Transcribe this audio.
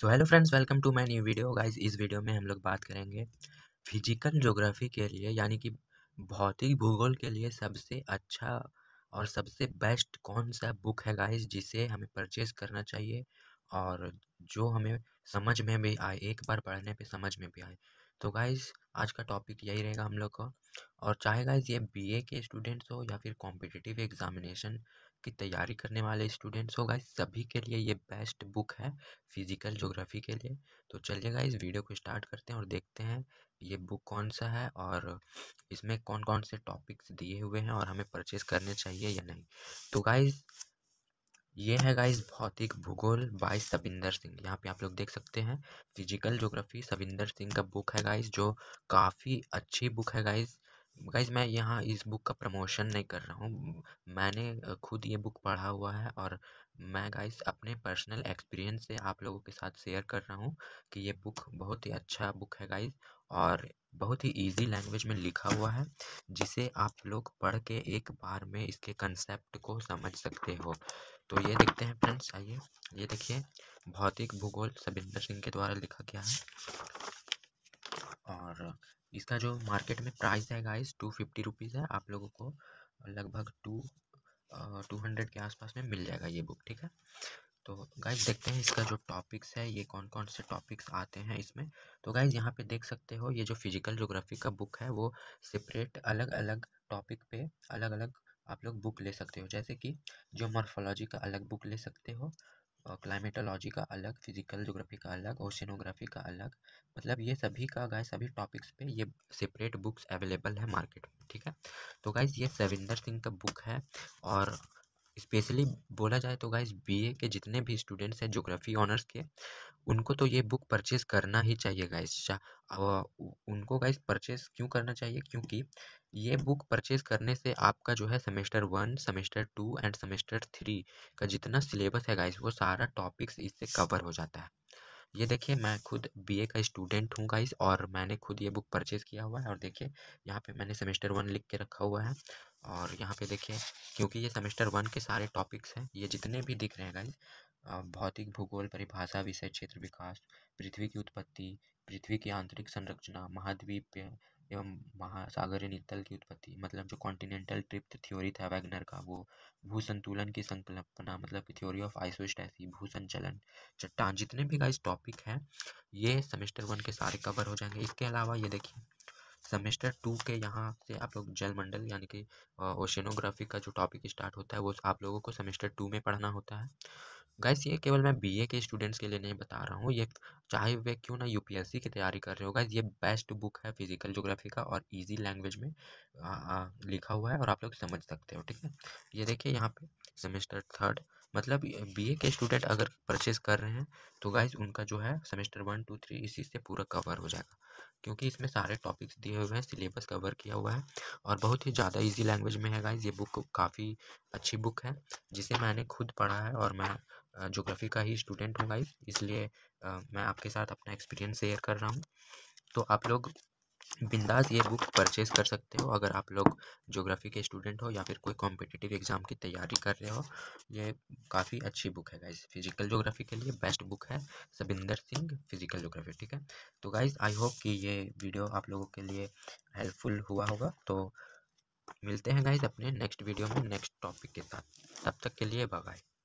so hello friends welcome to my new video guys इस video में हम लोग बात करेंगे फिजिकल ज्योग्राफी के लिए यानी कि भौतिक भूगोल के लिए सबसे अच्छा और सबसे बेस्ट कौन सा बुक है गाइस जिसे हमें परचेस करना चाहिए और जो हमें समझ में भी आए एक बार पढ़ने पे समझ में भी आए तो गाइज़ आज का टॉपिक यही रहेगा हम लोग का और चाहे गाइज़ ये बी के स्टूडेंट्स हो या फिर कॉम्पिटिटिव एग्जामिनेशन की तैयारी करने वाले स्टूडेंट्स हो गाइज सभी के लिए ये बेस्ट बुक है फिजिकल जोग्राफी के लिए तो चलिएगा इस वीडियो को स्टार्ट करते हैं और देखते हैं ये बुक कौन सा है और इसमें कौन कौन से टॉपिक्स दिए हुए हैं और हमें परचेस करने चाहिए या नहीं तो गाइज़ ये है गाइस भौतिक भूगोल बाय सविंदर सिंह यहाँ पे आप लोग देख सकते हैं फिजिकल ज्योग्राफी सविंदर सिंह का बुक है गाइस जो काफ़ी अच्छी बुक है गाइस गाइज मैं यहाँ इस बुक का प्रमोशन नहीं कर रहा हूँ मैंने खुद ये बुक पढ़ा हुआ है और मैं गाइस अपने पर्सनल एक्सपीरियंस से आप लोगों के साथ शेयर कर रहा हूँ कि ये बुक बहुत ही अच्छा बुक है गाइस और बहुत ही ईजी लैंग्वेज में लिखा हुआ है जिसे आप लोग पढ़ के एक बार में इसके कंसेप्ट को समझ सकते हो तो ये देखते हैं फ्रेंड्स आइए ये देखिए भौतिक भूगोल सविंदर सिंह के द्वारा लिखा गया है और इसका जो मार्केट में प्राइस है गाइस टू फिफ्टी रुपीज़ है आप लोगों को लगभग टू टू हंड्रेड के आसपास में मिल जाएगा ये बुक ठीक है तो गाइज देखते हैं इसका जो टॉपिक्स है ये कौन कौन से टॉपिक्स आते हैं इसमें तो गाइज यहाँ पे देख सकते हो ये जो फिजिकल जोग्राफी का बुक है वो सेपरेट अलग अलग टॉपिक पे अलग अलग आप लोग बुक ले सकते हो जैसे कि जो मॉर्फोलॉजी का अलग बुक ले सकते हो क्लाइमेटोलॉजी का अलग फिजिकल जोग्राफी का अलग ओशनोग्राफी का अलग मतलब ये सभी का गाय सभी टॉपिक्स पे ये सेपरेट बुक्स अवेलेबल है मार्केट में ठीक है तो गाइज़ ये सविंदर सिंह का बुक है और स्पेशली बोला जाए तो गाइज बी के जितने भी स्टूडेंट्स हैं जोग्राफ़ी ऑनर्स के उनको तो ये बुक परचेज़ करना ही चाहिए गाइज उनको गाइज परचेज़ क्यों करना चाहिए क्योंकि ये बुक परचेज़ करने से आपका जो है semester one semester two and semester three का जितना सिलेबस है गाइज वो सारा टॉपिक्स इससे कवर हो जाता है ये देखिए मैं खुद बीए का स्टूडेंट हूँ गाइस और मैंने खुद ये बुक परचेज़ किया हुआ है और देखिए यहाँ पे मैंने सेमेस्टर वन लिख के रखा हुआ है और यहाँ पे देखिए क्योंकि ये सेमेस्टर वन के सारे टॉपिक्स हैं ये जितने भी दिख रहे हैं गाइस भौतिक भूगोल परिभाषा विषय क्षेत्र विकास पृथ्वी की उत्पत्ति पृथ्वी की आंतरिक संरचना महाद्वीप एवं महासागरीय नितल की उत्पत्ति मतलब जो कॉन्टिनेंटल ट्रिप्ट थ्योरी था वैगनर का वो भू संतुलन की संकल्पना मतलब की थ्योरी ऑफ आइसोस्टैसी भू संचलन चट्टान जितने भी गाइस टॉपिक हैं ये सेमेस्टर वन के सारे कवर हो जाएंगे इसके अलावा ये देखिए सेमेस्टर टू के यहाँ से आप लोग जलमंडल यानी कि ओशनोग्राफी का जो टॉपिक स्टार्ट होता है वो आप लोगों को सेमेस्टर टू में पढ़ना होता है गैस ये केवल मैं बीए के स्टूडेंट्स के लिए नहीं बता रहा हूँ ये चाहे वे क्यों ना यूपीएससी की तैयारी कर रहे हो गैस ये बेस्ट बुक है फिजिकल जोग्राफी का और इजी लैंग्वेज में आ, आ, लिखा हुआ है और आप लोग समझ सकते हो ठीक है ये देखिए यहाँ पे सेमेस्टर थर्ड मतलब बीए के स्टूडेंट अगर परचेज कर रहे हैं तो गाइज उनका जो है सेमेस्टर वन टू थ्री इसी से पूरा कवर हो जाएगा क्योंकि इसमें सारे टॉपिक्स दिए हुए हैं सिलेबस कवर किया हुआ है और बहुत ही ज़्यादा इजी लैंग्वेज में है गाइज ये बुक काफ़ी अच्छी बुक है जिसे मैंने खुद पढ़ा है और मैं जोग्राफ़ी का ही स्टूडेंट हूँ गाइस इसलिए मैं आपके साथ अपना एक्सपीरियंस शेयर कर रहा हूँ तो आप लोग बिंदास ये बुक परचेज़ कर सकते हो अगर आप लोग जोग्राफ़ी के स्टूडेंट हो या फिर कोई कॉम्पिटिटिव एग्ज़ाम की तैयारी कर रहे हो ये काफ़ी अच्छी बुक है गाइज फिजिकल जोग्राफ़ी के लिए बेस्ट बुक है सबिंदर सिंह फिजिकल जोग्राफ़ी ठीक है तो गाइज आई होप कि ये वीडियो आप लोगों के लिए हेल्पफुल हुआ होगा तो मिलते हैं गाइज अपने नेक्स्ट वीडियो में नेक्स्ट टॉपिक के साथ तब तक के लिए बाय